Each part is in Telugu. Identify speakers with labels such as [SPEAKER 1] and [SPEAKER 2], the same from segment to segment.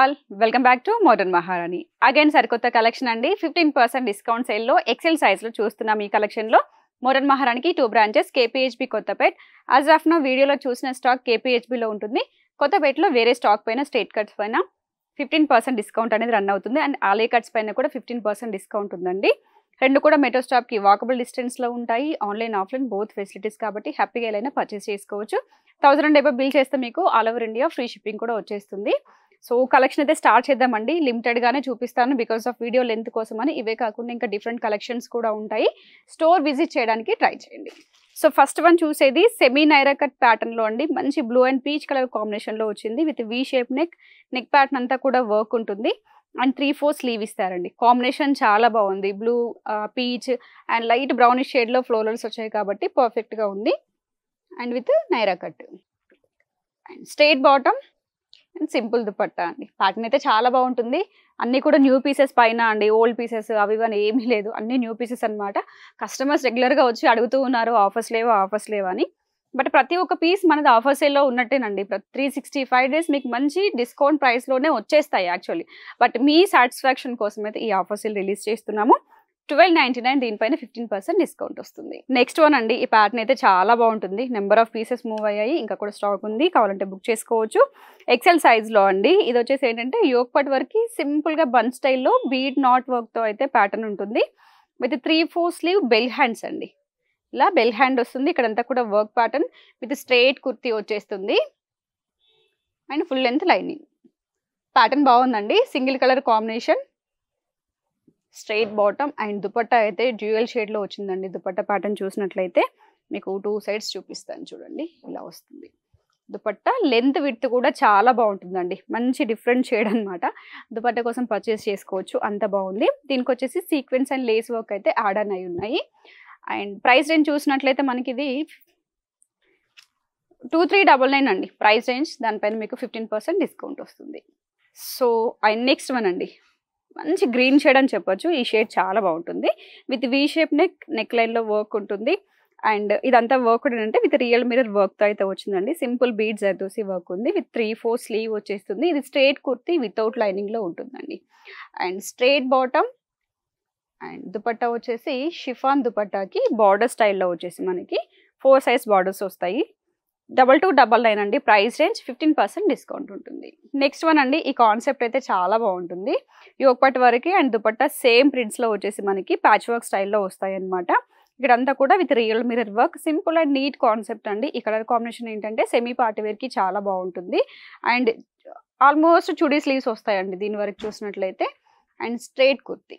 [SPEAKER 1] all welcome back to modern Maharani again సరికొత్త కలెక్షన్ అండి ఫిఫ్టీన్ పర్సెంట్ డిస్కౌంట్ సేల్లో ఎక్సెల్ సైజ్లో చూస్తున్నాం ఈ కలెక్షన్లో మోడర్న్ మహారాణికి టూ బ్రాంచెస్ కేపీహెచ్బి కొత్తపేట్ అజ్రాఫ్ను వీడియోలో చూసిన స్టాక్ కేపీహెచ్బిలో ఉంటుంది కొత్తపేటలో వేరే స్టాక్ పైన స్టేట్ కట్స్ పైన ఫిఫ్టీన్ పర్సెంట్ డిస్కౌంట్ అనేది రన్ అవుతుంది అండ్ ఆలే కట్స్ పైన కూడా ఫిఫ్టీన్ పర్సెంట్ డిస్కౌంట్ ఉందండి రెండు కూడా మెట్రో స్టాప్కి వాకబుల్ డిస్టెన్స్లో ఉంటాయి ఆన్లైన్ ఆఫ్లైన్ బోత్ ఫెసిలిటీస్ కాబట్టి హ్యాపీగా ఎలా పర్చేస్ చేసుకోవచ్చు థౌసండ్ ఎబో బిల్ చేస్తే మీకు all over India free shipping కూడా వచ్చేస్తుంది సో కలెక్షన్ అయితే స్టార్ట్ చేద్దామండి లిమిటెడ్గానే చూపిస్తాను బికాస్ ఆఫ్ వీడియో లెంత్ కోసం అని ఇవే కాకుండా ఇంకా డిఫరెంట్ కలెక్షన్స్ కూడా ఉంటాయి స్టోర్ విజిట్ చేయడానికి ట్రై చేయండి సో ఫస్ట్ వన్ చూసేది సెమీ నైరా కట్ ప్యాటర్న్లో అండి మంచి బ్లూ అండ్ పీచ్ కలర్ కాంబినేషన్లో వచ్చింది with V shape neck neck pattern అంతా కూడా వర్క్ ఉంటుంది అండ్ త్రీ ఫోర్ స్లీవ్ ఇస్తారండి కాంబినేషన్ చాలా బాగుంది blue peach and light brownish షేడ్లో ఫ్లోరల్స్ వచ్చాయి కాబట్టి పర్ఫెక్ట్గా ఉంది and with Naira cut and straight bottom simple dupatta అండి ప్యాటర్న్ అయితే చాలా బాగుంటుంది అన్ని కూడా న్యూ పీసెస్ పైన అండి ఓల్డ్ పీసెస్ అవి ఇవన్నీ ఏమీ లేదు అన్ని న్యూ పీసెస్ అనమాట కస్టమర్స్ రెగ్యులర్గా వచ్చి అడుగుతూ ఉన్నారు ఆఫర్స్ లేవా ఆఫర్స్ లేవా అని బట్ ప్రతి ఒక్క పీస్ మనది ఆఫర్ సేల్లో ఉన్నట్టేనండి త్రీ సిక్స్టీ ఫైవ్ డేస్ మీకు మంచి డిస్కౌంట్ ప్రైస్లోనే వచ్చేస్తాయి యాక్చువల్లీ బట్ మీ సాటిస్ఫాక్షన్ కోసం అయితే ఈ ఆఫర్ సేల్ రిలీజ్ చేస్తున్నాము ట్వెల్వ్ నైన్టీ నైన్ దీనిపైన ఫిఫ్టీన్ పర్సెంట్ డిస్కౌంట్ వస్తుంది నెక్స్ట్ వన్ అండి ఈ ప్యాటర్న్ అయితే చాలా బాగుంటుంది నెంబర్ ఆఫ్ పీసెస్ మూవ్ అయ్యాయి ఇంకా కూడా స్టాక్ ఉంది కావాలంటే బుక్ చేసుకోవచ్చు ఎక్సెల్ సైజ్లో అండి ఇది వచ్చేసి ఏంటంటే పట్ వరకు సింపుల్గా బన్ స్టైల్లో బీడ్ నాట్ వర్క్తో అయితే ప్యాటర్న్ ఉంటుంది with three four sleeve bell hands అండి ఇలా బెల్ హ్యాండ్ వస్తుంది ఇక్కడంతా కూడా work pattern with straight kurti వచ్చేస్తుంది and full length lining pattern బాగుందండి single colour combination straight bottom and dupatta అయితే డ్యూయల్ షేడ్లో వచ్చిందండి దుపట్ట ప్యాటర్న్ చూసినట్లయితే మీకు టూ సైడ్స్ చూపిస్తాను చూడండి ఇలా వస్తుంది దుపట్ట లెంత్ విత్ కూడా చాలా బాగుంటుందండి మంచి డిఫరెంట్ షేడ్ అనమాట దుపట్ట కోసం పర్చేస్ చేసుకోవచ్చు అంత బాగుంది దీనికి వచ్చేసి సీక్వెన్స్ అండ్ లేస్ వర్క్ అయితే యాడ్ ఆన్ అయి ఉన్నాయి అండ్ ప్రైస్ రేంజ్ చూసినట్లయితే మనకి ఇది టూ త్రీ డబల్ నైన్ అండి ప్రైస్ రేంజ్ దానిపైన మీకు ఫిఫ్టీన్ పర్సెంట్ డిస్కౌంట్ వస్తుంది సో అండ్ నెక్స్ట్ వన్ అండి మంచి గ్రీన్ షేడ్ అని చెప్పొచ్చు ఈ షేడ్ చాలా బాగుంటుంది with V shape neck neck లైన్లో వర్క్ ఉంటుంది అండ్ ఇదంతా వర్క్ అంటే విత్ రియల్ మిరర్ వర్క్తో అయితే వచ్చిందండి సింపుల్ బీడ్స్ జర్దోసి వర్క్ ఉంది విత్ త్రీ ఫోర్ స్లీవ్ వచ్చేస్తుంది ఇది స్ట్రేట్ కుర్తీ వితౌట్ లైనింగ్లో ఉంటుందండి and straight bottom and dupatta వచ్చేసి షిఫాన్ దుపట్టాకి బార్డర్ స్టైల్లో వచ్చేసి మనకి ఫోర్ సైజ్ బార్డర్స్ వస్తాయి డబల్ టూ డబల్ నైన్ అండి price range fifteen percent discount ఉంటుంది నెక్స్ట్ వన్ అండి ఈ కాన్సెప్ట్ అయితే చాలా బాగుంటుంది యోగపట్ వరకు అండ్ దుపట్టా సేమ్ ప్రింట్స్లో వచ్చేసి మనకి ప్యాచ్ వర్క్ స్టైల్లో వస్తాయి అనమాట ఇక్కడంతా కూడా with real mirror work simple and neat concept అండి ఈ కలర్ కాంబినేషన్ ఏంటంటే సెమీ పార్టీవేర్కి చాలా బాగుంటుంది అండ్ ఆల్మోస్ట్ చుడీ స్లీవ్స్ వస్తాయండి దీని వరకు చూసినట్లయితే అండ్ స్ట్రైట్ కుర్తీ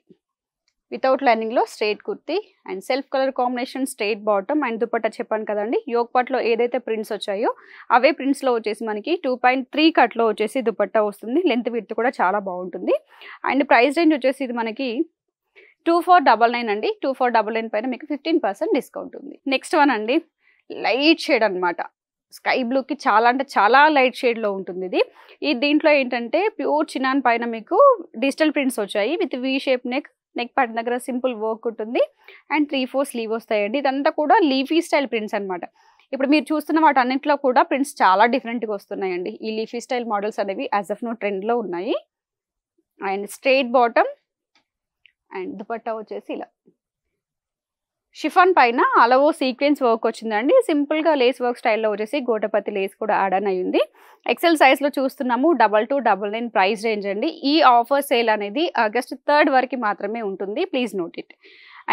[SPEAKER 1] వితౌట్ లైనింగ్లో straight kurti and self colour combination straight bottom and dupatta చెప్పాను కదండి యోగ్ పాట్లో ఏదైతే ప్రింట్స్ వచ్చాయో అవే ప్రింట్స్లో వచ్చేసి మనకి టూ పాయింట్ త్రీ కట్లో వచ్చేసి దుపట్టా వస్తుంది లెంత్ విత్ కూడా చాలా బాగుంటుంది అండ్ ప్రైస్ రేంజ్ వచ్చేసి ఇది మనకి టూ ఫోర్ డబల్ నైన్ అండి టూ ఫోర్ డబల్ నైన్ పైన మీకు ఫిఫ్టీన్ పర్సెంట్ డిస్కౌంట్ ఉంది నెక్స్ట్ వన్ అండి లైట్ షేడ్ అనమాట స్కై బ్లూకి చాలా అంటే చాలా లైట్ షేడ్లో ఉంటుంది ఇది ఈ దీంట్లో ఏంటంటే ప్యూర్ చిన్నాన్ పైన మీకు డిజిటల్ ప్రింట్స్ వచ్చాయి with V shape neck neck part దగ్గర సింపుల్ వర్క్ ఉంటుంది అండ్ త్రీ ఫోర్ స్లీవ్ వస్తాయండి ఇదంతా కూడా లీఫీ స్టైల్ ప్రింట్స్ అనమాట ఇప్పుడు మీరు చూస్తున్న అన్నింటిలో కూడా ప్రింట్స్ చాలా డిఫరెంట్గా వస్తున్నాయండి ఈ లీఫీ స్టైల్ మోడల్స్ అనేవి యాజ్ అఫ్ నో ట్రెండ్లో ఉన్నాయి and straight bottom and dupatta వచ్చేసి ఇలా షిఫాన్ పైన అలవో సీక్వెన్స్ వర్క్ వచ్చిందండి సింపుల్గా లేస్ వర్క్ స్టైల్లో వచ్చేసి గోటపతి లేస్ కూడా యాడ్ అని అయ్యింది ఎక్సెల్ సైజ్లో చూస్తున్నాము double two double nine price range అండి ఈ ఆఫర్ సేల్ అనేది ఆగస్ట్ థర్డ్ వరకు మాత్రమే ఉంటుంది please note it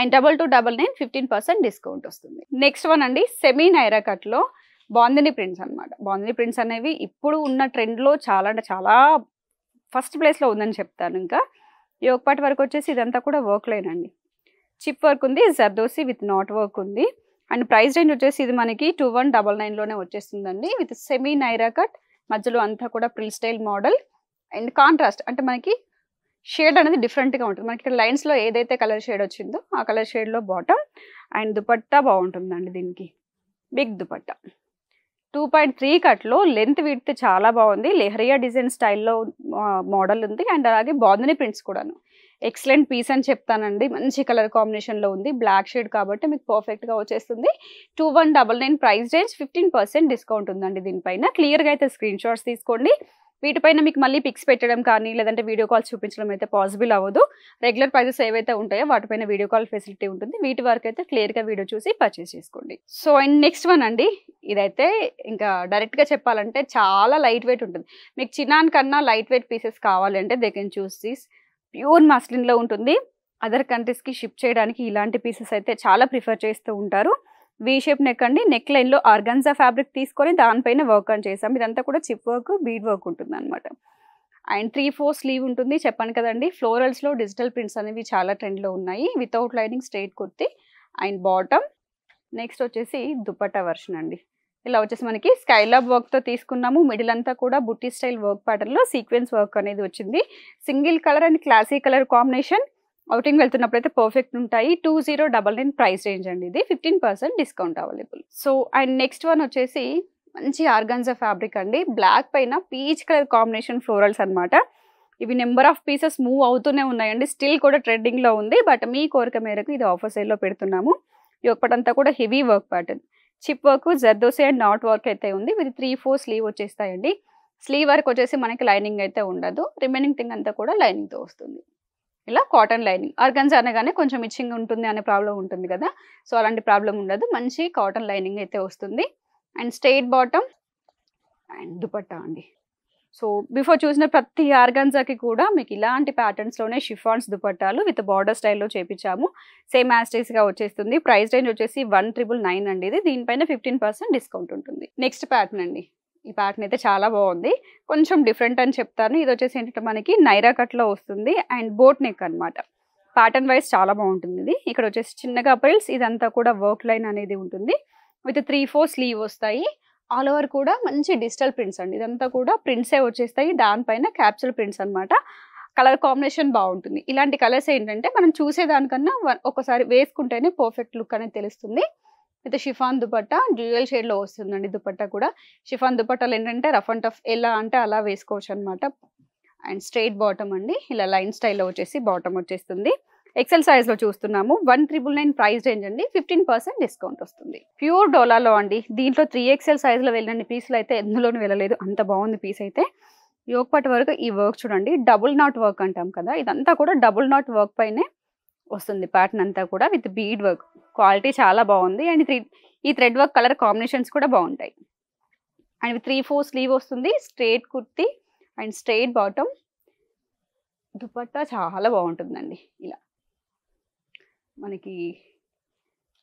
[SPEAKER 1] and double two double nine fifteen percent discount వస్తుంది నెక్స్ట్ వన్ అండి సెమీ నైరా కట్లో బాందిని ప్రింట్స్ అనమాట బాందిని ప్రింట్స్ అనేవి ఇప్పుడు ఉన్న ట్రెండ్లో చాలా అంటే చాలా ఫస్ట్ ప్లేస్లో ఉందని చెప్తాను ఇంకా ఈ ఒకపాటి వరకు వచ్చేసి ఇదంతా కూడా వర్క్ లేనండి చిప్ వర్క్ ఉంది జర్దోసి విత్ నాట్ వర్క్ ఉంది అండ్ ప్రైస్ రేంజ్ వచ్చేసి ఇది మనకి టూ వన్ డబల్ నైన్లోనే వచ్చేస్తుందండి విత్ సెమీ నైరా కట్ మధ్యలో అంతా కూడా frill style model and contrast అంటే మనకి షేడ్ అనేది డిఫరెంట్గా ఉంటుంది మనకి ఇక్కడ లైన్స్లో ఏదైతే కలర్ షేడ్ వచ్చిందో ఆ కలర్ షేడ్లో బాటమ్ అండ్ దుపట్టా బాగుంటుందండి దీనికి big dupatta two point three కట్లో లెంత్ విడ్త్ చాలా బాగుంది లెహరియా డిజైన్ స్టైల్లో మోడల్ ఉంది అండ్ అలాగే బాగుందని ప్రింట్స్ కూడాను ఎక్సలెంట్ పీస్ అని చెప్తానండి మంచి కలర్ కాంబినేషన్లో ఉంది బ్లాక్ షేడ్ కాబట్టి మీకు పర్ఫెక్ట్గా వచ్చేస్తుంది two one double nine price range fifteen percent discount ఉందండి దీనిపైన క్లియర్గా అయితే స్క్రీన్ షాట్స్ తీసుకోండి వీటిపైన మీకు మళ్ళీ పిక్స్ పెట్టడం కానీ లేదంటే వీడియో కాల్ చూపించడం అయితే పాసిబుల్ అవ్వదు రెగ్యులర్ ప్రైజెస్ ఏవైతే ఉంటాయో వాటిపైన వీడియో కాల్ ఫెసిలిటీ ఉంటుంది వీటి వరకు అయితే క్లియర్గా వీడియో చూసి పర్చేస్ చేసుకోండి సో అండ్ నెక్స్ట్ వన్ అండి ఇదైతే ఇంకా డైరెక్ట్గా చెప్పాలంటే చాలా లైట్ వెయిట్ ఉంటుంది మీకు చిన్నాన్ కన్నా లైట్ వెయిట్ పీసెస్ కావాలంటే they can choose these pure మస్లిన్లో ఉంటుంది అదర్ కంట్రీస్కి షిప్ చేయడానికి ఇలాంటి పీసెస్ అయితే చాలా ప్రిఫర్ చేస్తూ ఉంటారు వి షేప్ నెక్ అండి నెక్ లైన్లో ఆర్గన్జా ఫ్యాబ్రిక్ తీసుకొని దానిపైన వర్క్ అని చేసాం ఇదంతా కూడా చిప్ వర్క్ బీడ్ వర్క్ ఉంటుంది అనమాట అండ్ త్రీ ఫోర్ స్లీవ్ ఉంటుంది చెప్పాను కదండి ఫ్లోరల్స్లో డిజిటల్ ప్రింట్స్ అనేవి చాలా ట్రెండ్లో ఉన్నాయి without lining straight kurti and bottom next వచ్చేసి దుపట్టా వర్షన్ అండి ఇలా వచ్చేసి మనకి స్కైలాబ్ వర్క్తో తీసుకున్నాము మిడిల్ అంతా కూడా బుట్టి స్టైల్ వర్క్ ప్యాటర్న్లో సీక్వెన్స్ వర్క్ అనేది వచ్చింది single colour and classy colour combination outing వెళ్తున్నప్పుడు అయితే పర్ఫెక్ట్ ఉంటాయి two zero double nine price range అండి ఇది fifteen percent discount available so and next one వచ్చేసి మంచి ఆర్గాన్జా ఫ్యాబ్రిక్ అండి బ్లాక్ పైన పీచ్ కలర్ కాంబినేషన్ ఫ్లోరల్స్ అనమాట ఇవి నెంబర్ ఆఫ్ పీసెస్ మూవ్ అవుతూనే ఉన్నాయండి స్టిల్ కూడా ట్రెండింగ్లో ఉంది బట్ మీ కోరిక మేరకు ఇది ఆఫర్ సైడ్లో పెడుతున్నాము ఈ ఒక్కటంతా కూడా heavy work pattern chip work zardozi and knot work అయితే ఉంది విత్ త్రీ ఫోర్ స్లీవ్ వచ్చేస్తాయండి స్లీవ్ వర్క్ వచ్చేసి మనకి లైనింగ్ అయితే ఉండదు రిమైనింగ్ థింగ్ అంతా కూడా లైనింగ్తో వస్తుంది ఇలా కాటన్ లైనింగ్ ఆర్గన్స్ అనగానే కొంచెం ఇచ్చింగ్ ఉంటుంది అనే ప్రాబ్లం ఉంటుంది కదా సో అలాంటి ప్రాబ్లం ఉండదు మంచి కాటన్ లైనింగ్ అయితే వస్తుంది and straight bottom and dupatta అండి సో బిఫోర్ చూసిన ప్రతి ఆర్గాన్జాకి కూడా మీకు ఇలాంటి ప్యాటర్న్స్లోనే షిఫాన్స్ దుపట్టాలు విత్ బార్డర్ స్టైల్లో చేపించాము సేమ్ యాస్టైస్గా వచ్చేస్తుంది ప్రైస్ రేంజ్ వచ్చేసి వన్ ట్రిపుల్ నైన్ అండి ఇది దీనిపైన ఫిఫ్టీన్ పర్సెంట్ డిస్కౌంట్ ఉంటుంది నెక్స్ట్ ప్యాటర్న్ అండి ఈ ప్యాటర్న్ అయితే చాలా బాగుంది కొంచెం డిఫరెంట్ అని చెప్తాను ఇది వచ్చేసి ఏంటంటే మనకి నైరా కట్లో వస్తుంది అండ్ బోట్ నెక్ అనమాట ప్యాటర్న్ వైజ్ చాలా బాగుంటుంది ఇది ఇక్కడ వచ్చేసి చిన్నగా పైల్స్ ఇదంతా కూడా వర్క్ లైన్ అనేది ఉంటుంది విత్ త్రీ ఫోర్ స్లీవ్ వస్తాయి ఆల్ ఓవర్ కూడా మంచి డిజిటల్ ప్రింట్స్ అండి ఇదంతా కూడా ప్రింట్సే వచ్చేస్తాయి దానిపైన క్యాప్చర్ ప్రింట్స్ అనమాట కలర్ కాంబినేషన్ బాగుంటుంది ఇలాంటి కలర్స్ ఏంటంటే మనం చూసేదానికన్నా ఒకసారి వేసుకుంటేనే పర్ఫెక్ట్ లుక్ అనేది తెలుస్తుంది అయితే షిఫాన్ దుపట్టా డ్యూయల్ షేడ్లో వస్తుందండి దుపట్టా కూడా షిఫాన్ దుపట్టాలు ఏంటంటే రఫ్ అండ్ టఫ్ ఎలా అంటే అలా వేసుకోవచ్చు అనమాట అండ్ స్ట్రైట్ బాటమ్ అండి ఇలా లైన్ స్టైల్లో వచ్చేసి బాటమ్ వచ్చేస్తుంది ఎక్సెల్ లో చూస్తున్నాము one triple nine price range అండి ఫిఫ్టీన్ పర్సెంట్ డిస్కౌంట్ వస్తుంది ప్యూర్ డోలాలో అండి దీంట్లో త్రీ ఎక్సెల్ లో వెళ్ళండి పీసులు అయితే ఎందులోనూ వెళ్ళలేదు అంత బాగుంది పీస్ అయితే యోగపాటి వరకు ఈ వర్క్ చూడండి డబుల్ నాట్ వర్క్ అంటాం కదా ఇదంతా కూడా డబుల్ నాట్ వర్క్ పైనే వస్తుంది ప్యాటర్న్ అంతా కూడా విత్ బీడ్ వర్క్ క్వాలిటీ చాలా బాగుంది అండ్ త్రీ ఈ థ్రెడ్ వర్క్ కలర్ కాంబినేషన్స్ కూడా బాగుంటాయి అండ్ త్రీ ఫోర్ స్లీవ్ వస్తుంది straight kurti and straight bottom dupatta చాలా బాగుంటుందండి ఇలా మనకి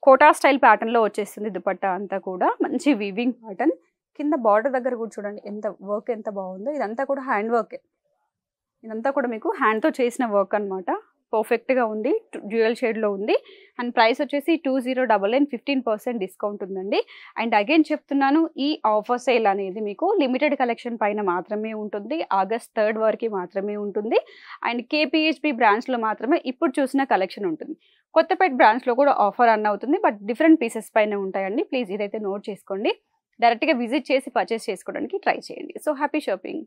[SPEAKER 1] కోటా స్టైల్ ప్యాటర్న్లో వచ్చేస్తుంది దుపట్టా అంతా కూడా మంచి వీవింగ్ ప్యాటర్న్ కింద బార్డర్ దగ్గర కూడా చూడండి ఎంత వర్క్ ఎంత బాగుందో ఇదంతా కూడా హ్యాండ్ వర్కే ఇదంతా కూడా మీకు హ్యాండ్తో చేసిన వర్క్ అనమాట పర్ఫెక్ట్గా ఉంది డ్యూయల్ షేడ్లో ఉంది అండ్ ప్రైస్ వచ్చేసి two zero double nine fifteen percent discount ఉందండి అండ్ అగైన్ చెప్తున్నాను ఈ ఆఫర్ సేల్ అనేది మీకు లిమిటెడ్ కలెక్షన్ పైన మాత్రమే ఉంటుంది ఆగస్ట్ థర్డ్ వరకు మాత్రమే ఉంటుంది అండ్ కేపీహెచ్బి బ్రాంచ్లో మాత్రమే ఇప్పుడు చూసిన కలెక్షన్ ఉంటుంది కొత్తపేట బ్రాంచ్లో కూడా ఆఫర్ అన్న అవుతుంది బట్ డిఫరెంట్ పీసెస్ పైన ఉంటాయండి ప్లీజ్ ఇదైతే నోట్ చేసుకోండి డైరెక్ట్గా విజిట్ చేసి పర్చేస్ చేసుకోవడానికి ట్రై చేయండి సో హ్యాపీ షాపింగ్